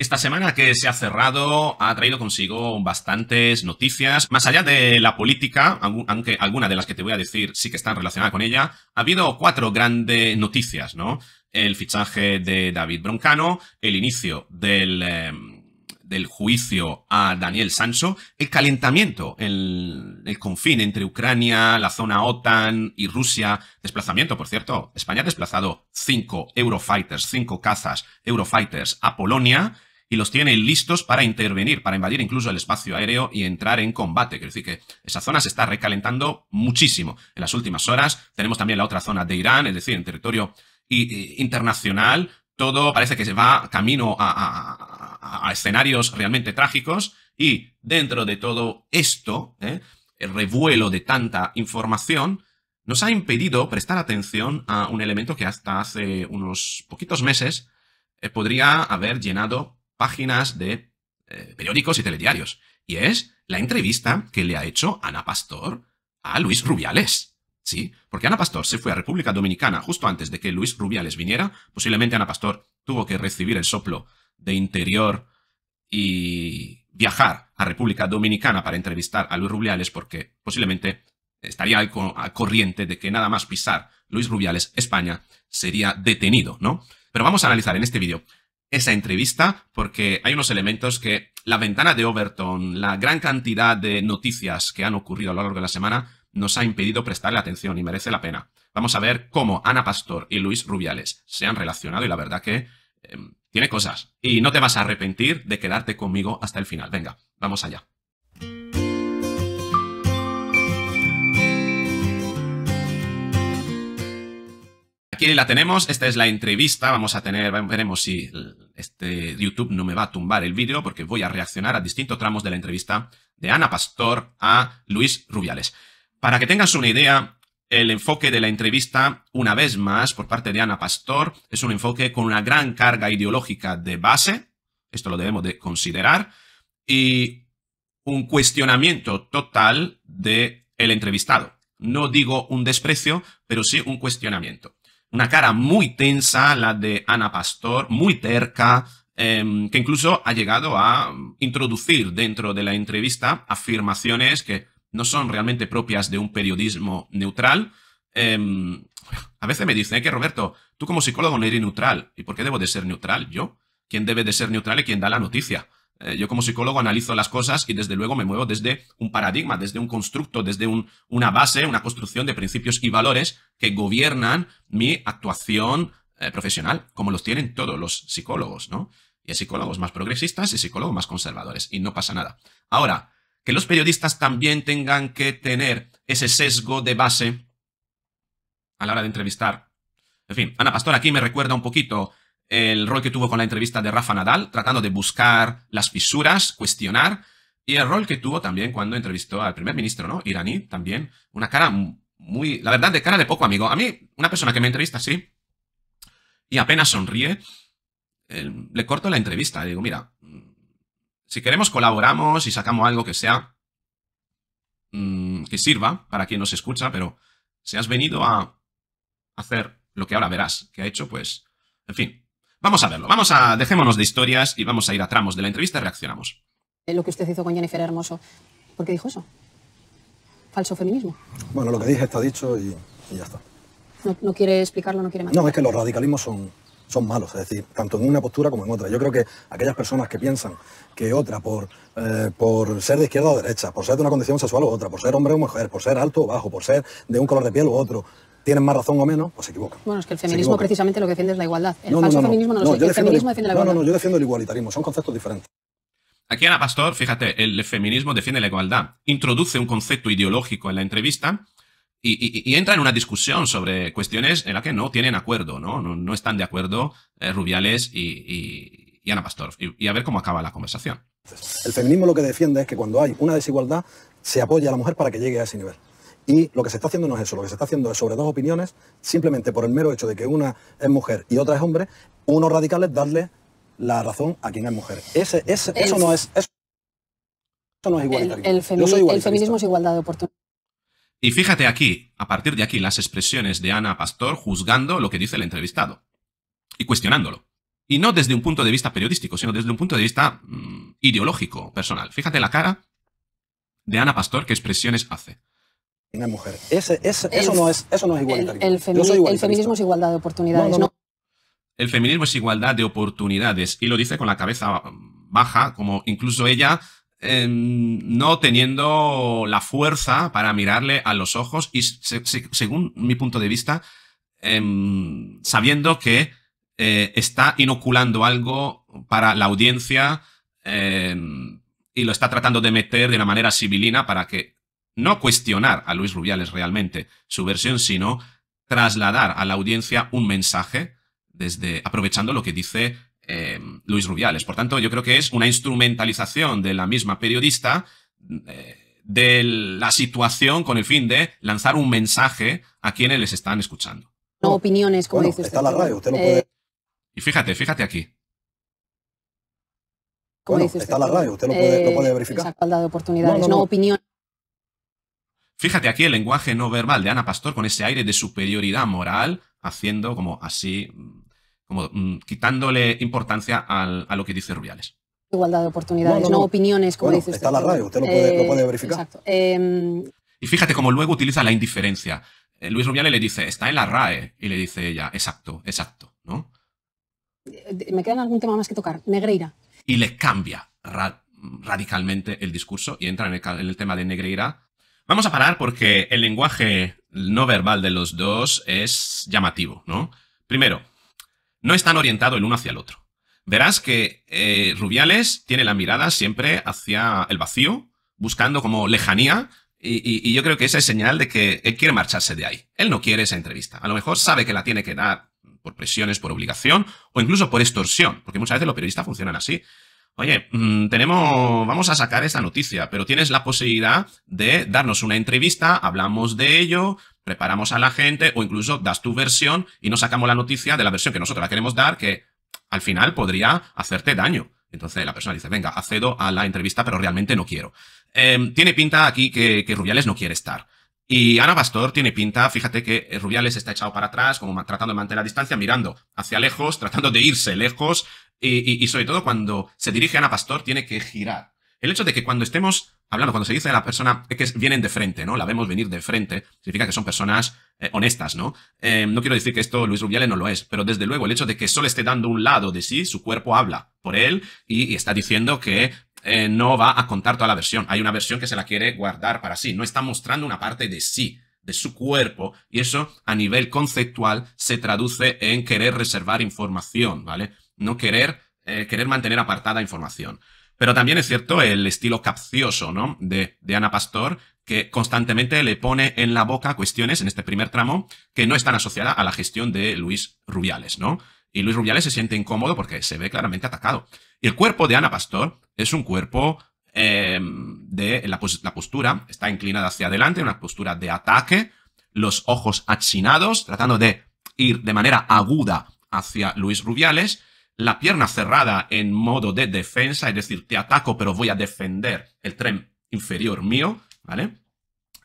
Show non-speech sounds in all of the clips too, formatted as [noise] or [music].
Esta semana que se ha cerrado ha traído consigo bastantes noticias. Más allá de la política, aunque alguna de las que te voy a decir sí que están relacionadas con ella, ha habido cuatro grandes noticias, ¿no? El fichaje de David Broncano, el inicio del, em, del juicio a Daniel Sancho, el calentamiento, el, el confín entre Ucrania, la zona OTAN y Rusia, desplazamiento, por cierto, España ha desplazado cinco Eurofighters, cinco cazas Eurofighters a Polonia, y los tiene listos para intervenir, para invadir incluso el espacio aéreo y entrar en combate. Quiero decir que esa zona se está recalentando muchísimo en las últimas horas. Tenemos también la otra zona de Irán, es decir, en territorio internacional. Todo parece que se va camino a, escenarios realmente trágicos y dentro de todo esto, ¿eh? el revuelo de tanta información, nos ha impedido prestar atención a un elemento que hasta hace unos poquitos meses eh, podría haber llenado páginas de eh, periódicos y telediarios. Y es la entrevista que le ha hecho Ana Pastor a Luis Rubiales. Sí, porque Ana Pastor se fue a República Dominicana justo antes de que Luis Rubiales viniera. Posiblemente Ana Pastor tuvo que recibir el soplo de interior y viajar a República Dominicana para entrevistar a Luis Rubiales porque posiblemente estaría al, corriente de que nada más pisar Luis Rubiales España sería detenido, ¿no? Pero vamos a analizar en este vídeo esa entrevista porque hay unos elementos que la ventana de Overton, la gran cantidad de noticias que han ocurrido a lo largo de la semana, nos ha impedido prestarle atención y merece la pena. Vamos a ver cómo Ana Pastor y Luis Rubiales se han relacionado y la verdad que em, tiene cosas. Y no te vas a arrepentir de quedarte conmigo hasta el final. Venga, vamos allá. aquí la tenemos, esta es la entrevista, vamos a tener, veremos si este YouTube no me va a tumbar el vídeo porque voy a reaccionar a distintos tramos de la entrevista de Ana Pastor a Luis Rubiales. Para que tengas una idea, el enfoque de la entrevista, una vez más, por parte de Ana Pastor, es un enfoque con una gran carga ideológica de base, esto lo debemos de considerar, y un cuestionamiento total del el entrevistado. No digo un desprecio, pero sí un cuestionamiento una cara muy tensa, la de Ana Pastor, muy terca, em, que incluso ha llegado a introducir dentro de la entrevista afirmaciones que no son realmente propias de un periodismo neutral. Em, a veces me dicen que Roberto, tú como psicólogo no eres neutral. ¿Y por qué debo de ser neutral yo? ¿Quién debe de ser neutral y quién da la noticia? Eh, yo como psicólogo analizo las cosas y desde luego me muevo desde un paradigma, desde un constructo, desde una base, una construcción de principios y valores que gobiernan mi actuación eh, profesional, como los tienen todos los psicólogos, ¿no? Y hay psicólogos más progresistas y psicólogos más conservadores, y no pasa nada. Ahora, que los periodistas también tengan que tener ese sesgo de base a la hora de entrevistar. En fin, Ana Pastor aquí me recuerda un poquito el rol que tuvo con la entrevista de Rafa Nadal, tratando de buscar las fisuras, cuestionar, y el rol que tuvo también cuando entrevistó al primer ministro, ¿no? Iraní, también, una cara muy, la verdad, de cara de poco amigo. A mí, una persona que me entrevista así, y apenas sonríe, eh, le corto la entrevista, le digo, mira, mm, si queremos colaboramos y sacamos algo que sea, mm, que sirva para quien nos escucha, pero si has venido a hacer lo que ahora verás que ha hecho, pues, en fin, Vamos a verlo, vamos a dejémonos de historias y vamos a ir a tramos de la entrevista y reaccionamos. Eh, lo que usted hizo con Jennifer Hermoso, ¿por qué dijo eso? Falso feminismo. Bueno, lo que dije está dicho y, ya está. No, quiere explicarlo, no quiere más. No, es que los radicalismos son, son malos, es decir, tanto en una postura como en otra. Yo creo que aquellas personas que piensan que otra, por, eh, por ser de izquierda o derecha, por ser de una condición sexual u otra, por ser hombre o mujer, por ser alto o bajo, por ser de un color de piel u otro, tienen más razón o menos, pues se equivocan. Bueno, es que el feminismo precisamente lo que defiende es la igualdad. El no, falso no, feminismo no, El feminismo defiende la igualdad. No, no, yo defiendo el igualitarismo, son conceptos diferentes. Aquí Ana Pastor, fíjate, el feminismo defiende la igualdad, introduce un concepto ideológico en la entrevista y, entra en una discusión sobre cuestiones en las que no tienen acuerdo, ¿no? No, están de acuerdo eh, Rubiales y, y, Ana Pastor. Y, a ver cómo acaba la conversación. El feminismo lo que defiende es que cuando hay una desigualdad se apoya a la mujer para que llegue a ese nivel. Y lo que se está haciendo no es eso, lo que se está haciendo es sobre dos opiniones, simplemente por el mero hecho de que una es mujer y otra es hombre, unos radicales darle la razón a quien es mujer. Ese, eso no es... Eso no es El, feminismo es igualdad de oportunidades. Y fíjate aquí, a partir de aquí, las expresiones de Ana Pastor juzgando lo que dice el entrevistado y cuestionándolo. Y no desde un punto de vista periodístico, sino desde un punto de vista mm, ideológico, personal. Fíjate la cara de Ana Pastor, qué expresiones hace una mujer. eso, no es, eso no es igualitario. El, feminismo es igualdad de oportunidades, El feminismo es igualdad de oportunidades y lo dice con la cabeza baja, como incluso ella em, no teniendo la fuerza para mirarle a los ojos y según mi punto de vista, em, sabiendo que eh, está inoculando algo para la audiencia em, y lo está tratando de meter de una manera civilina para que no cuestionar a Luis Rubiales realmente su versión, sino trasladar a la audiencia un mensaje desde aprovechando lo que dice eh, Luis Rubiales. Por tanto, yo creo que es una instrumentalización de la misma periodista eh, de la situación con el fin de lanzar un mensaje a quienes les están escuchando. No oh, opiniones, como dice usted. Está la radio, usted lo eh, puede... Y fíjate, fíjate aquí. está la radio, usted lo puede, puede verificar. de oportunidades, no opiniones. Fíjate aquí el lenguaje no verbal de Ana Pastor con ese aire de superioridad moral, haciendo como así, mm, como mm, quitándole importancia a lo que dice Rubiales. Igualdad de oportunidades, no, opiniones, como dice usted. Está la RAE, usted lo puede, eh, verificar. Exacto. Em, y fíjate cómo luego utiliza la indiferencia. Eh, Luis Rubiales le dice, está en la RAE. Y le dice ella, exacto, exacto, ¿no? Eh, Me quedan algún tema más que tocar. Negreira. Y le cambia radicalmente el discurso y entra en el tema de Negreira Vamos a parar porque el lenguaje no verbal de los dos es llamativo, ¿no? Primero, no están orientados el uno hacia el otro. Verás que eh, Rubiales tiene la mirada siempre hacia el vacío, buscando como lejanía, y, y, yo creo que esa es señal de que él quiere marcharse de ahí. Él no quiere esa entrevista. A lo mejor sabe que la tiene que dar por presiones, por obligación, o incluso por extorsión, porque muchas veces los periodistas funcionan así oye, mm, tenemos, vamos a sacar esa noticia, pero tienes la posibilidad de darnos una entrevista, hablamos de ello, preparamos a la gente o incluso das tu versión y no sacamos la noticia de la versión que nosotros la queremos dar, que al final podría hacerte daño. Entonces la persona dice, venga, accedo a la entrevista, pero realmente no quiero. Em, tiene pinta aquí que, Rubiales no quiere estar. Y Ana Pastor tiene pinta, fíjate que Rubiales está echado para atrás, como tratando de mantener la distancia, mirando hacia lejos, tratando de irse lejos, y, sobre todo cuando se dirige a Ana Pastor tiene que girar. El hecho de que cuando estemos hablando, cuando se dice a la persona es que vienen de frente, ¿no? La vemos venir de frente, significa que son personas eh, honestas, ¿no? Eh, no quiero decir que esto Luis Rubiales no lo es, pero desde luego el hecho de que solo esté dando un lado de sí, su cuerpo habla por él y, está diciendo que eh, no va a contar toda la versión. Hay una versión que se la quiere guardar para sí, no está mostrando una parte de sí de su cuerpo y eso a nivel conceptual se traduce en querer reservar información, ¿vale? no querer, eh, querer mantener apartada información. Pero también es cierto el estilo capcioso, ¿no? De, de Ana Pastor, que constantemente le pone en la boca cuestiones en este primer tramo que no están asociadas a la gestión de Luis Rubiales, ¿no? Y Luis Rubiales se siente incómodo porque se ve claramente atacado. Y el cuerpo de Ana Pastor es un cuerpo em, de la, la, postura, está inclinada hacia adelante, una postura de ataque, los ojos achinados, tratando de ir de manera aguda hacia Luis Rubiales, la pierna cerrada en modo de defensa, es decir, te ataco pero voy a defender el tren inferior mío, ¿vale?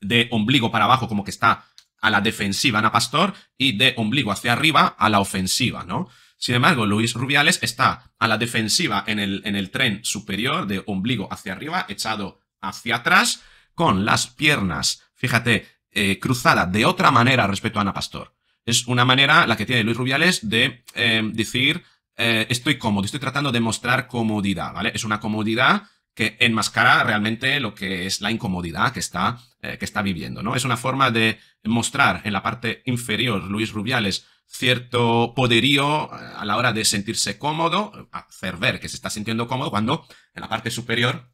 De ombligo para abajo como que está a la defensiva Ana Pastor y de ombligo hacia arriba a la ofensiva, ¿no? Sin embargo, Luis Rubiales está a la defensiva en el, en el tren superior de ombligo hacia arriba, echado hacia atrás, con las piernas, fíjate, eh, cruzada cruzadas de otra manera respecto a Ana Pastor. Es una manera la que tiene Luis Rubiales de eh, decir eh, estoy cómodo, estoy tratando de mostrar comodidad, ¿vale? Es una comodidad que enmascara realmente lo que es la incomodidad que está, eh, que está viviendo, ¿no? Es una forma de mostrar en la parte inferior, Luis Rubiales, cierto poderío eh, a la hora de sentirse cómodo, hacer ver que se está sintiendo cómodo, cuando en la parte superior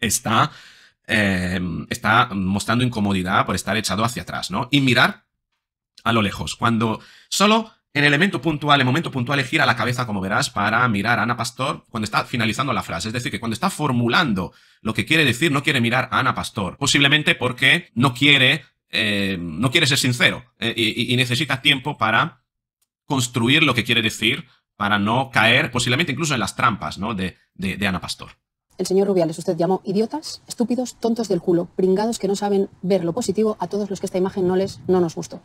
está, está mostrando incomodidad por estar echado hacia atrás, ¿no? Y mirar a lo lejos, cuando solo en elemento puntual, en momento puntual, gira la cabeza, como verás, para mirar a Ana Pastor cuando está finalizando la frase. Es decir, que cuando está formulando lo que quiere decir, no quiere mirar a Ana Pastor. Posiblemente porque no quiere, eh, no quiere ser sincero eh, y, necesita tiempo para construir lo que quiere decir para no caer posiblemente incluso en las trampas ¿no? de, Ana Pastor. El señor Rubiales usted llamó idiotas, estúpidos, tontos del culo, pringados que no saben ver lo positivo a todos los que esta imagen no les no nos gustó.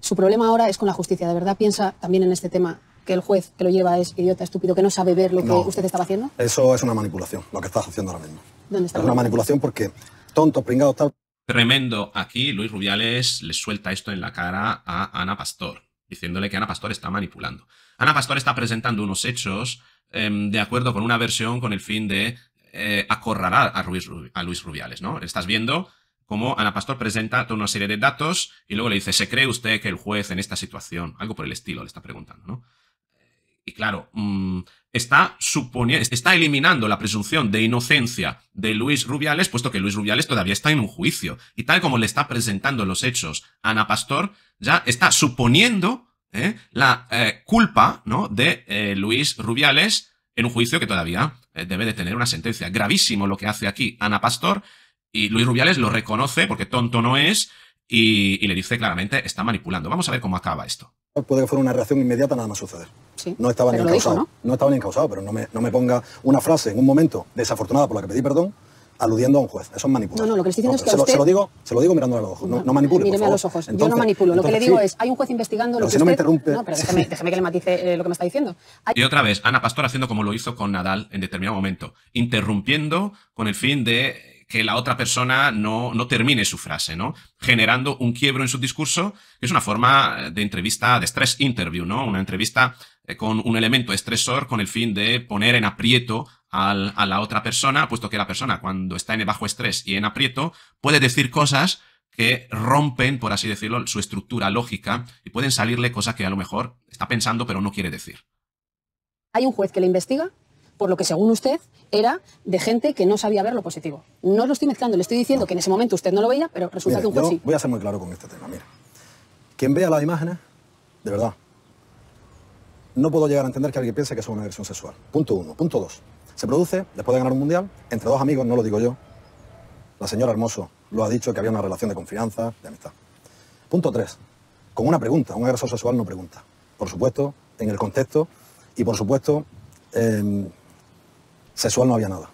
Su problema ahora es con la justicia. ¿De verdad piensa también en este tema que el juez que lo lleva es idiota, estúpido, que no sabe ver lo que usted estaba haciendo? Eso es una manipulación, lo que estás haciendo ahora mismo. Es una manipulación porque tonto, pringado, tal. Tremendo. Aquí Luis Rubiales le suelta esto en la cara a Ana Pastor, diciéndole que Ana Pastor está manipulando. Ana Pastor está presentando unos hechos em, de acuerdo con una versión con el fin de eh, acorralar a, a Luis Rubiales, ¿no? Estás viendo como Ana Pastor presenta toda una serie de datos y luego le dice, ¿se cree usted que el juez en esta situación, algo por el estilo, le está preguntando, ¿no? Y claro, mm, está, suponiendo, está eliminando la presunción de inocencia de Luis Rubiales, puesto que Luis Rubiales todavía está en un juicio. Y tal como le está presentando los hechos Ana Pastor, ya está suponiendo ¿eh? la eh, culpa ¿no? de eh, Luis Rubiales en un juicio que todavía debe de tener una sentencia. Gravísimo lo que hace aquí Ana Pastor y Luis Rubiales lo reconoce porque tonto no es y, y le dice claramente, está manipulando. Vamos a ver cómo acaba esto. Puede que fuera una reacción inmediata nada más suceder. no estaba ni encausado. ¿no? estaba ni encausado, pero no me, no me ponga una frase en un momento desafortunada por la que pedí perdón aludiendo a un juez. Eso es manipulación. No, no, lo que estoy diciendo es que se, lo, digo, se lo digo mirándole a los ojos. No, no manipule, Míreme a los ojos. Yo no manipulo. lo que le digo es, hay un juez investigando lo que si no interrumpe... pero déjeme, que le matice eh, lo que me está diciendo. Y otra vez, Ana Pastor haciendo como lo hizo con Nadal en determinado momento, interrumpiendo con el fin de que la otra persona no, no termine su frase, ¿no? Generando un quiebro en su discurso, que es una forma de entrevista, de stress interview, ¿no? Una entrevista eh, con un elemento estresor con el fin de poner en aprieto a la otra persona, puesto que la persona cuando está en bajo estrés y en aprieto puede decir cosas que rompen, por así decirlo, su estructura lógica y pueden salirle cosas que a lo mejor está pensando pero no quiere decir. Hay un juez que le investiga por lo que según usted era de gente que no sabía ver lo positivo. No lo estoy mezclando, le estoy diciendo que en ese momento usted no lo veía, pero resulta que un juez sí. Voy a ser muy claro con este tema, mira. Quien vea las imágenes, de verdad, no puedo llegar a entender que alguien piense que es una agresión sexual. Punto uno. Punto dos. Se produce, después de ganar un mundial, entre dos amigos, no lo digo yo. La señora Hermoso lo ha dicho que había una relación de confianza, de amistad. Punto tres. Con una pregunta. Un agresor sexual no pregunta. Por supuesto, en el contexto y por supuesto, sexual no había nada.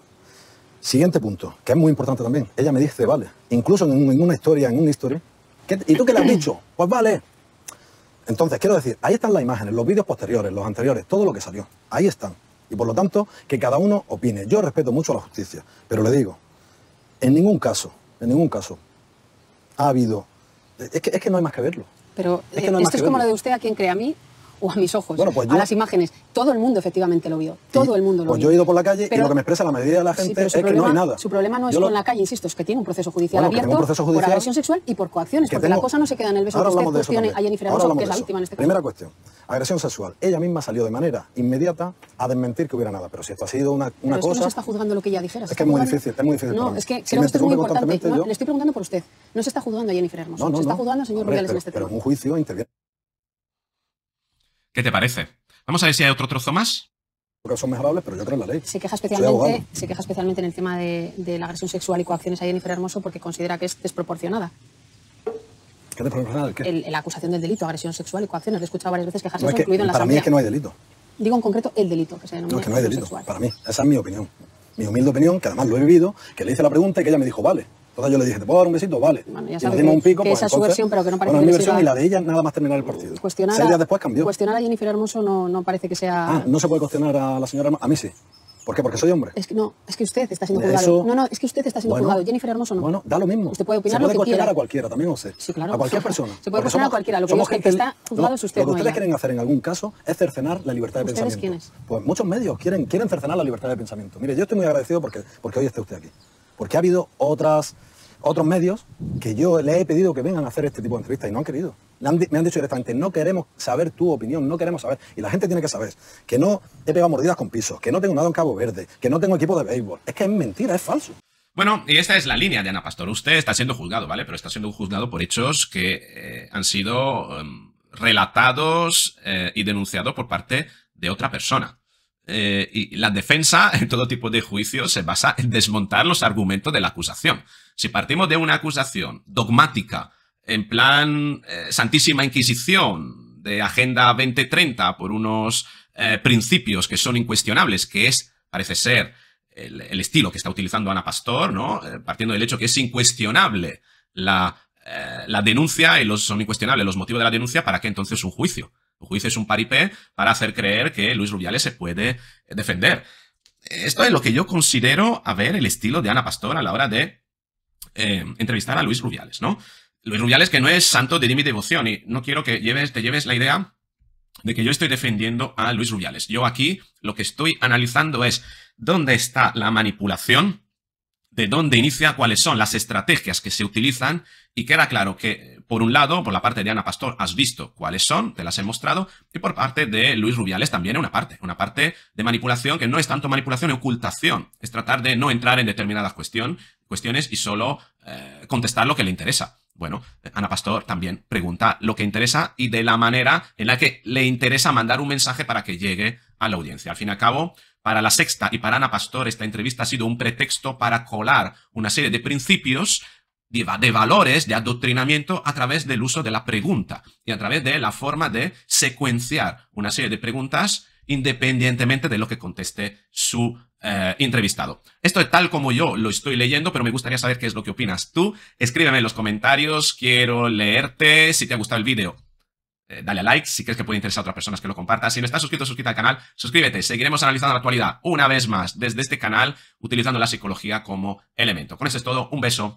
Siguiente punto, que es muy importante también. Ella me dice, vale, incluso en, una historia, en un historia, ¿y tú qué le has dicho? [clears throat] Pues vale. Entonces, quiero decir, ahí están las imágenes, los vídeos posteriores, los anteriores, todo lo que salió. Ahí están. Y por lo tanto, que cada uno opine. Yo respeto mucho a la justicia, pero le digo, en ningún caso, en ningún caso, ha habido... Es que, que no hay más que verlo. Pero eh, esto es como lo de usted a quien cree a mí o a mis ojos, bueno, pues a las imágenes. Todo el mundo efectivamente lo vio, todo el mundo lo pues vio. Pues yo he ido por la calle y lo que me expresa la mayoría de la gente es que no hay nada. Su problema no es con la calle, insisto, es que tiene un proceso judicial abierto por agresión sexual y por coacciones, porque la cosa no se queda en el beso Ahora que usted a Jennifer Hermoso, que es la víctima en este caso. Primera cuestión, agresión sexual. Ella misma salió de manera inmediata a desmentir que hubiera nada, pero si esto ha sido una, cosa... no se está juzgando lo que ella dijera. Es que es muy difícil, es muy difícil. No, es que creo que esto es muy importante. Le estoy preguntando por usted. No se está juzgando a Jennifer Hermoso, se está juzgando al señor Rubiales en este Pero un juicio interviene. ¿Qué te parece? Vamos a ver si hay otro trozo más. Creo que son mejorables, pero yo creo en la ley. Se queja especialmente, se queja especialmente en el tema de, de, la agresión sexual y coacciones a Jennifer Hermoso porque considera que es desproporcionada. ¿Qué desproporcionada? ¿Qué? la acusación del delito, agresión sexual y coacciones. he escuchado varias veces quejas no, es que, incluido en la Para mí es que no hay delito. Digo en concreto el delito que se denomina. No, que no hay delito, para mí. Esa es mi opinión. Mi humilde opinión, que además lo he vivido, que le hice la pregunta y que ella me dijo, vale, entonces yo le dije, ¿te puedo dar un besito? Vale. y un pico. pues, esa su versión, pero que no parece bueno, que mi versión y la de ella nada más terminar el partido. Cuestionar días después cambió. Cuestionar a Jennifer Hermoso no, no parece que sea... Ah, no se puede cuestionar a la señora Hermoso. A mí sí. ¿Por qué? Porque soy hombre. Es que no, es que usted está siendo juzgado. No, no, es que usted está siendo juzgado. Jennifer Hermoso no. Bueno, da lo mismo. Usted puede opinar se puede cuestionar a cualquiera, también o sea, Sí, claro. A cualquier persona. Se puede cuestionar a cualquiera. Lo que, somos está juzgado es usted. Lo que ustedes quieren hacer en algún caso es cercenar la libertad de pensamiento. quiénes? Pues muchos medios quieren, quieren cercenar la libertad de pensamiento. Mire, yo estoy muy agradecido porque, porque hoy esté usted aquí. Porque ha habido otras, otros medios que yo le he pedido que vengan a hacer este tipo de entrevistas y no han querido. me han dicho directamente, no queremos saber tu opinión, no queremos saber. Y la gente tiene que saber que no he pegado mordidas con pisos, que no tengo nada en Cabo Verde, que no tengo equipo de béisbol. Es que es mentira, es falso. Bueno, y esta es la línea de Ana Pastor. Usted está siendo juzgado, ¿vale? Pero está siendo juzgado por hechos que eh, han sido em, relatados eh, y denunciados por parte de otra persona. Eh, y la defensa [laughs] en todo tipo de juicio se basa en desmontar los argumentos de la acusación. Si partimos de una acusación dogmática, en plan eh, Santísima Inquisición, de Agenda 2030, por unos eh, principios que son incuestionables, que es, parece ser, el, estilo que está utilizando Ana Pastor, ¿no? Partiendo del hecho que es incuestionable la, la denuncia y los, son incuestionables los motivos de la denuncia, ¿para qué entonces un juicio? El es un paripé para hacer creer que Luis Rubiales se puede eh, defender. Esto es lo que yo considero, a ver, el estilo de Ana Pastor a la hora de eh, entrevistar a Luis Rubiales, ¿no? Luis Rubiales que no es santo de mi devoción y no quiero que lleves, te lleves la idea de que yo estoy defendiendo a Luis Rubiales. Yo aquí lo que estoy analizando es dónde está la manipulación, de dónde inicia, cuáles son las estrategias que se utilizan y queda claro que, por un lado, por la parte de Ana Pastor, has visto cuáles son, te las he mostrado, y por parte de Luis Rubiales también una parte, una parte de manipulación que no es tanto manipulación, es ocultación, es tratar de no entrar en determinadas cuestión, cuestiones y solo eh, contestar lo que le interesa. Bueno, Ana Pastor también pregunta lo que interesa y de la manera en la que le interesa mandar un mensaje para que llegue a la audiencia. Al fin y al cabo, para la sexta y para Ana Pastor, esta entrevista ha sido un pretexto para colar una serie de principios de valores, de adoctrinamiento a través del uso de la pregunta y a través de la forma de secuenciar una serie de preguntas independientemente de lo que conteste su eh, entrevistado. Esto es tal como yo lo estoy leyendo, pero me gustaría saber qué es lo que opinas tú. Escríbeme en los comentarios, quiero leerte. Si te ha gustado el vídeo, eh, dale a like. Si crees que puede interesar a otras personas que lo compartas. Si no estás suscrito, suscríbete al canal, suscríbete. Seguiremos analizando la actualidad una vez más desde este canal, utilizando la psicología como elemento. Con eso es todo. Un beso